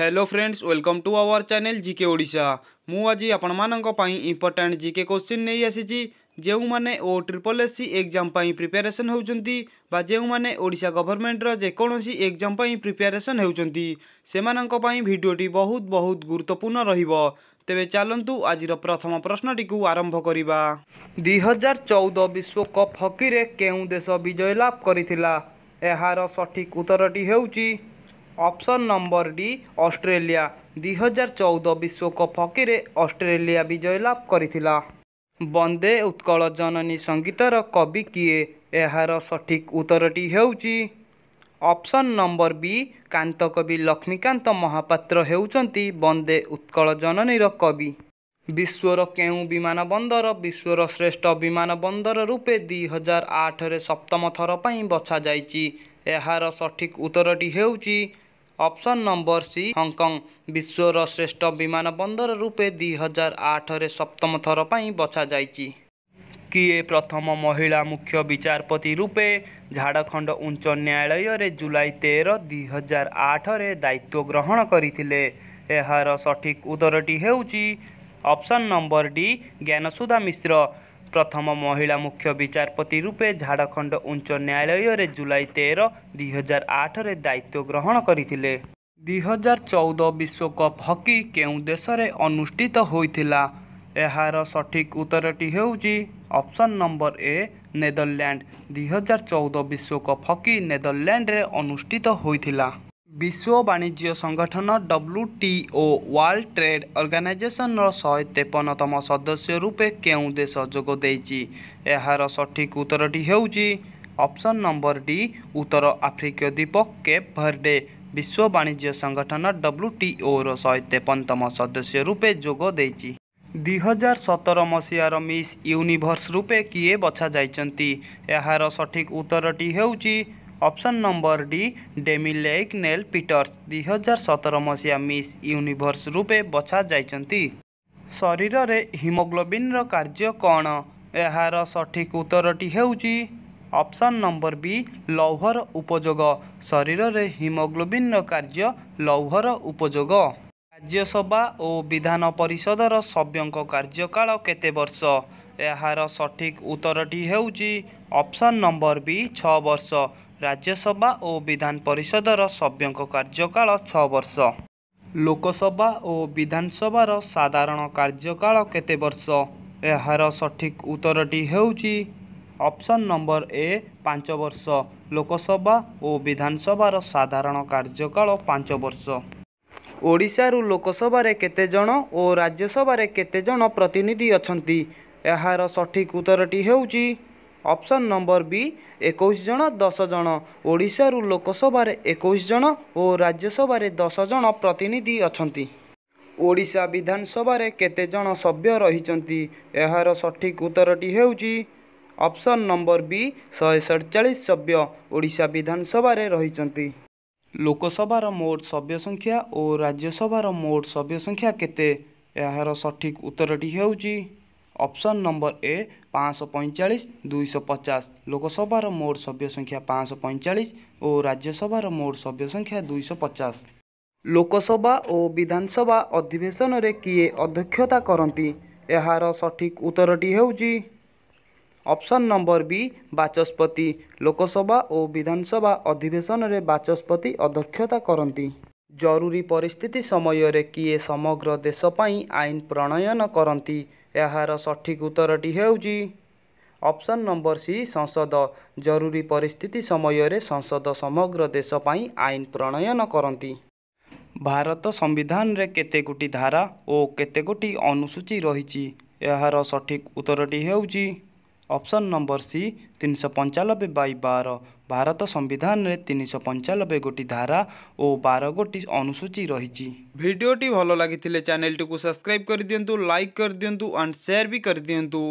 hello friends welcome to our channel GK Odisha मुझे आपण मानी इंपोर्टाट जिके क्वेश्चन नहीं आसी जो मैंने ओ ट्रिपल एससी एग्जाम जो प्रिपेरेसन होशा गवर्नमेंटर जेकोसी एग्जाम प्रिपेरेसन भिडटी बहुत बहुत गुरुत्वपूर्ण रेबे चलतु आज प्रथम प्रश्न आरंभ करवा दि हजार चौदह विश्वकप हकी विजय लाभ कर सठिक उत्तर ଅପସନ୍ ନମ୍ବର ଡି ଅଷ୍ଟ୍ରେଲିଆ ଦୁଇହଜାର ଚଉଦ ବିଶ୍ୱକପ୍ ହକିରେ ଅଷ୍ଟ୍ରେଲିଆ ବିଜୟ ଲାଭ କରିଥିଲା ବନ୍ଦେ ଉତ୍କଳ ଜନନୀ ସଙ୍ଗୀତର କବି କିଏ ଏହାର ସଠିକ୍ ଉତ୍ତରଟି ହେଉଛି option number B Kantakabi Laxmikanta Mohapatra ହେଉଛନ୍ତି ବନ୍ଦେ ଉତ୍କଳ ଜନନୀର କବି ବିଶ୍ୱର କେଉଁ ବିମାନବନ୍ଦର ବିଶ୍ୱର ଶ୍ରେଷ୍ଠ ବିମାନବନ୍ଦର ରୂପେ ଦୁଇହଜାର ଆଠରେ ସପ୍ତମ ଥର ପାଇଁ ବଛାଯାଇଛି ଏହାର ସଠିକ୍ ଉତ୍ତରଟି ହେଉଛି ଅପସନ୍ ନମ୍ବର ସି ହଂକଂ ବିଶ୍ୱର ଶ୍ରେଷ୍ଠ ବିମାନ ବନ୍ଦର ରୂପେ ଦୁଇହଜାର ଆଠରେ ସପ୍ତମ ଥର ପାଇଁ ବଛାଯାଇଛି କିଏ ପ୍ରଥମ ମହିଳା ମୁଖ୍ୟ ବିଚାରପତି ରୂପେ ଝାଡ଼ଖଣ୍ଡ ଉଚ୍ଚ ନ୍ୟାୟାଳୟରେ ଜୁଲାଇ ତେର ଦୁଇହଜାର ଆଠରେ ଦାୟିତ୍ୱ ଗ୍ରହଣ କରିଥିଲେ ଏହାର ସଠିକ୍ ଉତ୍ତରଟି ହେଉଛି option number D Gyansudha Mishra ପ୍ରଥମ ମହିଳା ମୁଖ୍ୟ ବିଚାରପତି ରୂପେ ଝାଡ଼ଖଣ୍ଡ ଉଚ୍ଚ ନ୍ୟାୟାଳୟରେ ଜୁଲାଇ ତେର ଦୁଇହଜାର ଆଠରେ ଦାୟିତ୍ୱ ଗ୍ରହଣ କରିଥିଲେ ଦୁଇ ହଜାର ଚଉଦ ବିଶ୍ୱକପ୍ ହକି କେଉଁ ଦେଶରେ ଅନୁଷ୍ଠିତ ହୋଇଥିଲା ଏହାର ସଠିକ୍ ଉତ୍ତରଟି ହେଉଛି ଅପସନ୍ ନମ୍ବର ଏ ନେଦରଲ୍ୟାଣ୍ଡ ଦୁଇ ହଜାର ଚଉଦ ବିଶ୍ୱକପ୍ ହକି ନେଦରଲ୍ୟାଣ୍ଡରେ ଅନୁଷ୍ଠିତ ହୋଇଥିଲା विश्व वाणिज्य सङ्गठन डब्लुटिओ वर्ल्ड ट्रेड अर्गानजेसन र शे तेपनतम सदस्य रूपे केही देश जोगे यहाँ सठिक उत्तर हेर्छ अप्सन नम्बर डि उत्तर आफ्रिक द्वीप केप भर्डे विश्व वाणिज्य संगठन डब्लु टिओ र शे तेपनतम सदस्य रूपे जोदिइस दुई हजार सतर मसहार मिस युनिभर्स रूपे किए बछा जाइन्छ यहाँ सठिक उत्तर टी छ option number D Demi Leigh Nel Peters 2017 মসিয়া মিস ইউনিভার্স রূপে বছা যাইচন্তি শরীররে হিমোগ্লোবিনর কার্য কোন এহার সঠিক উত্তরটি হেউজি অপশন নাম্বার বি লৌহর উপযোগ শরীররে হিমোগ্লোবিনর কার্য লৌহর উপযোগ রাজ্যসভা ও বিধান পরিষদর সদস্যଙ୍କ কার্যকাল কতে বছর এহার সঠিক উত্তরটি হেউজি অপশন নাম্বার বি 6 বছর ରାଜ୍ୟସଭା ଓ ବିଧାନ ପରିଷଦର ସଭ୍ୟଙ୍କ କାର୍ଯ୍ୟକାଳ ଛଅ ବର୍ଷ ଲୋକସଭା ଓ ବିଧାନସଭାର ସାଧାରଣ କାର୍ଯ୍ୟକାଳ କେତେ ବର୍ଷ ଏହାର ସଠିକ୍ ଉତ୍ତରଟି ହେଉଛି ଅପସନ୍ ନମ୍ବର ଏ ପାଞ୍ଚ ବର୍ଷ ଲୋକସଭା ଓ ବିଧାନସଭାର ସାଧାରଣ କାର୍ଯ୍ୟକାଳ ପାଞ୍ଚ ବର୍ଷ ଓଡ଼ିଶାରୁ ଲୋକସଭାରେ କେତେଜଣ ଓ ରାଜ୍ୟସଭାରେ କେତେଜଣ ପ୍ରତିନିଧି ଅଛନ୍ତି ଏହାର ସଠିକ୍ ଉତ୍ତରଟି ହେଉଛି ଅପସନ୍ ନମ୍ବର ବି ଏକୋଇଶ ଜଣ ଦଶ ଜଣ ଓଡ଼ିଶାରୁ ଲୋକସଭାରେ ଏକୋଇଶ ଜଣ ଓ ରାଜ୍ୟସଭାରେ ଦଶ ଜଣ ପ୍ରତିନିଧି ଅଛନ୍ତି ଓଡ଼ିଶା ବିଧାନସଭାରେ କେତେଜଣ ସଭ୍ୟ ରହିଛନ୍ତି ଏହାର ସଠିକ୍ ଉତ୍ତରଟି ହେଉଛି ଅପସନ୍ ନମ୍ବର ବି ଶହେ ସତଚାଳିଶ ସଭ୍ୟ ଓଡ଼ିଶା ବିଧାନସଭାରେ ରହିଛନ୍ତି ଲୋକସଭାର ମୋଟ ସଭ୍ୟ ସଂଖ୍ୟା ଓ ରାଜ୍ୟସଭାର ମୋଟ ସଭ୍ୟ ସଂଖ୍ୟା କେତେ ଏହାର ସଠିକ୍ ଉତ୍ତରଟି ହେଉଛି অপশন নম্বর এ পাঁচশো পঁয়চাশ দুইশো পଚାଶ লোকসভার মোট সভ্য সংখ্যা পাঁচশো পঁয়চাশ ও রাজ্যসভার মোট সভ্য সংখ্যা দুইশো পଚାଶ লোকসভা ও বিধানসভা অধিবেশনরে কিয়ে অধ্যক্ষতা করতে এর সঠিক উত্তরটি হচ্ছে অপশন নম্বর বি বাচস্পতি লোকসভা ও বিধানসভা অধিবেশনরে বাচস্পতি অধ্যক্ষতা করতে ଜରୁରୀ ପରିସ୍ଥିତି ସମୟରେ କିଏ ସମଗ୍ର ଦେଶ ପାଇଁ ଆଇନ ପ୍ରଣୟନ କରନ୍ତି ଏହାର ସଠିକ ଉତ୍ତରଟି ହେଉଛି ଅପସନ୍ ନମ୍ବର ସି ସଂସଦ ଜରୁରୀ ପରିସ୍ଥିତି ସମୟରେ ସଂସଦ ସମଗ୍ର ଦେଶ ପାଇଁ ଆଇନ ପ୍ରଣୟନ କରନ୍ତି ଭାରତ ସମ୍ବିଧାନରେ କେତେଗୋଟି ଧାରା ଓ କେତେଗୋଟି ଅନୁସୂଚୀ ରହିଛି ଏହାର ସଠିକ୍ ଉତ୍ତରଟି ହେଉଛି अप्सन नम्बर सी तिन सय पन्चानब्बे बाइ बार भारत सम्विधान तिन सय पन्चानब्बे गोटी धारा ओ बार गोटी अनुसूची रहेछ भिडियो भल लाग्यानेल् सब्सक्राइब शेयर भी कर सेयरदिनु